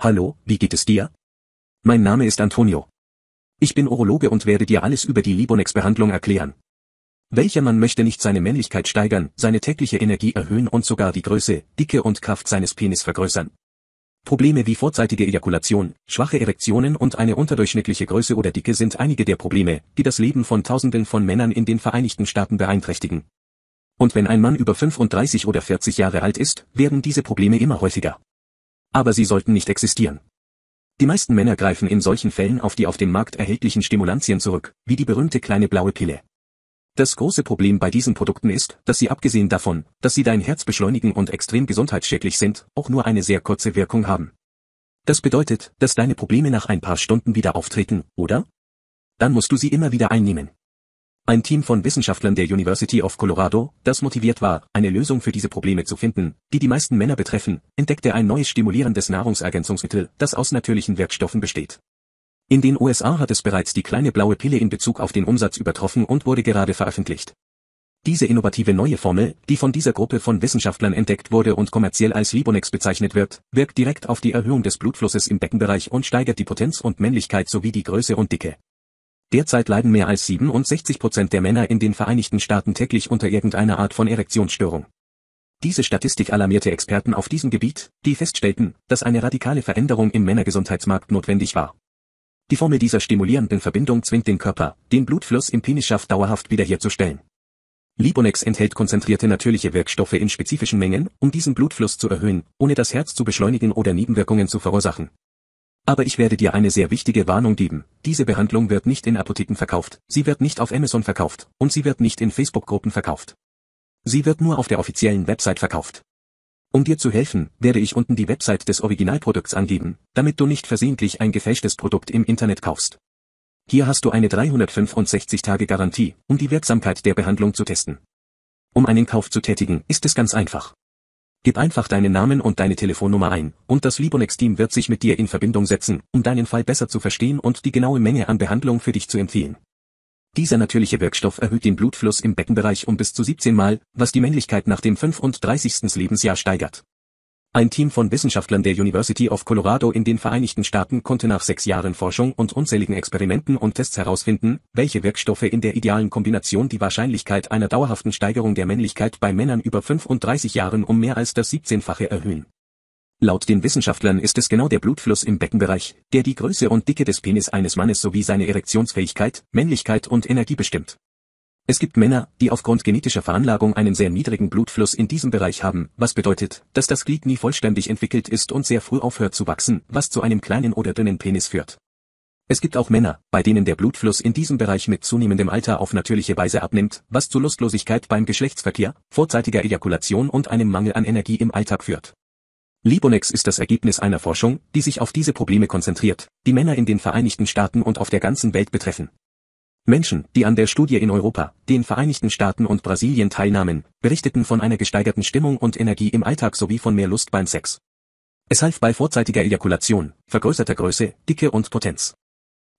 Hallo, wie geht es dir? Mein Name ist Antonio. Ich bin Urologe und werde dir alles über die Libonex-Behandlung erklären. Welcher Mann möchte nicht seine Männlichkeit steigern, seine tägliche Energie erhöhen und sogar die Größe, Dicke und Kraft seines Penis vergrößern? Probleme wie vorzeitige Ejakulation, schwache Erektionen und eine unterdurchschnittliche Größe oder Dicke sind einige der Probleme, die das Leben von Tausenden von Männern in den Vereinigten Staaten beeinträchtigen. Und wenn ein Mann über 35 oder 40 Jahre alt ist, werden diese Probleme immer häufiger aber sie sollten nicht existieren. Die meisten Männer greifen in solchen Fällen auf die auf dem Markt erhältlichen Stimulantien zurück, wie die berühmte kleine blaue Pille. Das große Problem bei diesen Produkten ist, dass sie abgesehen davon, dass sie dein Herz beschleunigen und extrem gesundheitsschädlich sind, auch nur eine sehr kurze Wirkung haben. Das bedeutet, dass deine Probleme nach ein paar Stunden wieder auftreten, oder? Dann musst du sie immer wieder einnehmen. Ein Team von Wissenschaftlern der University of Colorado, das motiviert war, eine Lösung für diese Probleme zu finden, die die meisten Männer betreffen, entdeckte ein neues stimulierendes Nahrungsergänzungsmittel, das aus natürlichen Werkstoffen besteht. In den USA hat es bereits die kleine blaue Pille in Bezug auf den Umsatz übertroffen und wurde gerade veröffentlicht. Diese innovative neue Formel, die von dieser Gruppe von Wissenschaftlern entdeckt wurde und kommerziell als Libonex bezeichnet wird, wirkt direkt auf die Erhöhung des Blutflusses im Beckenbereich und steigert die Potenz und Männlichkeit sowie die Größe und Dicke. Derzeit leiden mehr als 67 Prozent der Männer in den Vereinigten Staaten täglich unter irgendeiner Art von Erektionsstörung. Diese Statistik alarmierte Experten auf diesem Gebiet, die feststellten, dass eine radikale Veränderung im Männergesundheitsmarkt notwendig war. Die Formel dieser stimulierenden Verbindung zwingt den Körper, den Blutfluss im Penisschaft dauerhaft wiederherzustellen. Libonex enthält konzentrierte natürliche Wirkstoffe in spezifischen Mengen, um diesen Blutfluss zu erhöhen, ohne das Herz zu beschleunigen oder Nebenwirkungen zu verursachen. Aber ich werde dir eine sehr wichtige Warnung geben. Diese Behandlung wird nicht in Apotheken verkauft, sie wird nicht auf Amazon verkauft und sie wird nicht in Facebook-Gruppen verkauft. Sie wird nur auf der offiziellen Website verkauft. Um dir zu helfen, werde ich unten die Website des Originalprodukts angeben, damit du nicht versehentlich ein gefälschtes Produkt im Internet kaufst. Hier hast du eine 365 Tage Garantie, um die Wirksamkeit der Behandlung zu testen. Um einen Kauf zu tätigen, ist es ganz einfach. Gib einfach deinen Namen und deine Telefonnummer ein, und das Libonex-Team wird sich mit dir in Verbindung setzen, um deinen Fall besser zu verstehen und die genaue Menge an Behandlung für dich zu empfehlen. Dieser natürliche Wirkstoff erhöht den Blutfluss im Beckenbereich um bis zu 17 Mal, was die Männlichkeit nach dem 35. Lebensjahr steigert. Ein Team von Wissenschaftlern der University of Colorado in den Vereinigten Staaten konnte nach sechs Jahren Forschung und unzähligen Experimenten und Tests herausfinden, welche Wirkstoffe in der idealen Kombination die Wahrscheinlichkeit einer dauerhaften Steigerung der Männlichkeit bei Männern über 35 Jahren um mehr als das 17-fache erhöhen. Laut den Wissenschaftlern ist es genau der Blutfluss im Beckenbereich, der die Größe und Dicke des Penis eines Mannes sowie seine Erektionsfähigkeit, Männlichkeit und Energie bestimmt. Es gibt Männer, die aufgrund genetischer Veranlagung einen sehr niedrigen Blutfluss in diesem Bereich haben, was bedeutet, dass das Glied nie vollständig entwickelt ist und sehr früh aufhört zu wachsen, was zu einem kleinen oder dünnen Penis führt. Es gibt auch Männer, bei denen der Blutfluss in diesem Bereich mit zunehmendem Alter auf natürliche Weise abnimmt, was zu Lustlosigkeit beim Geschlechtsverkehr, vorzeitiger Ejakulation und einem Mangel an Energie im Alltag führt. Libonex ist das Ergebnis einer Forschung, die sich auf diese Probleme konzentriert, die Männer in den Vereinigten Staaten und auf der ganzen Welt betreffen. Menschen, die an der Studie in Europa, den Vereinigten Staaten und Brasilien teilnahmen, berichteten von einer gesteigerten Stimmung und Energie im Alltag sowie von mehr Lust beim Sex. Es half bei vorzeitiger Ejakulation, vergrößerter Größe, Dicke und Potenz.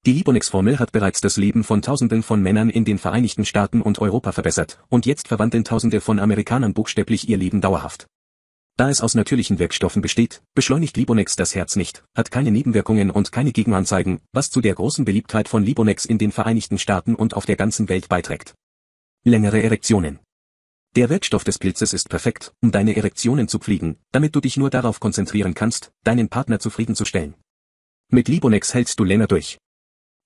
Die libonix formel hat bereits das Leben von Tausenden von Männern in den Vereinigten Staaten und Europa verbessert, und jetzt verwandeln Tausende von Amerikanern buchstäblich ihr Leben dauerhaft. Da es aus natürlichen Wirkstoffen besteht, beschleunigt Libonex das Herz nicht, hat keine Nebenwirkungen und keine Gegenanzeigen, was zu der großen Beliebtheit von Libonex in den Vereinigten Staaten und auf der ganzen Welt beiträgt. Längere Erektionen. Der Wirkstoff des Pilzes ist perfekt, um deine Erektionen zu pflegen, damit du dich nur darauf konzentrieren kannst, deinen Partner zufriedenzustellen. Mit Libonex hältst du länger durch.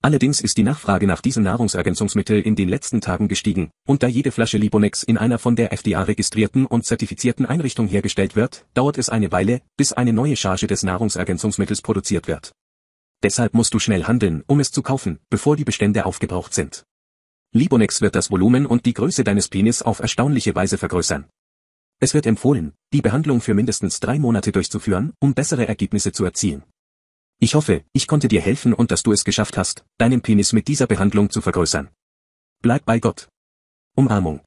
Allerdings ist die Nachfrage nach diesem Nahrungsergänzungsmittel in den letzten Tagen gestiegen, und da jede Flasche Libonex in einer von der FDA registrierten und zertifizierten Einrichtung hergestellt wird, dauert es eine Weile, bis eine neue Charge des Nahrungsergänzungsmittels produziert wird. Deshalb musst du schnell handeln, um es zu kaufen, bevor die Bestände aufgebraucht sind. Libonex wird das Volumen und die Größe deines Penis auf erstaunliche Weise vergrößern. Es wird empfohlen, die Behandlung für mindestens drei Monate durchzuführen, um bessere Ergebnisse zu erzielen. Ich hoffe, ich konnte dir helfen und dass du es geschafft hast, deinen Penis mit dieser Behandlung zu vergrößern. Bleib bei Gott. Umarmung.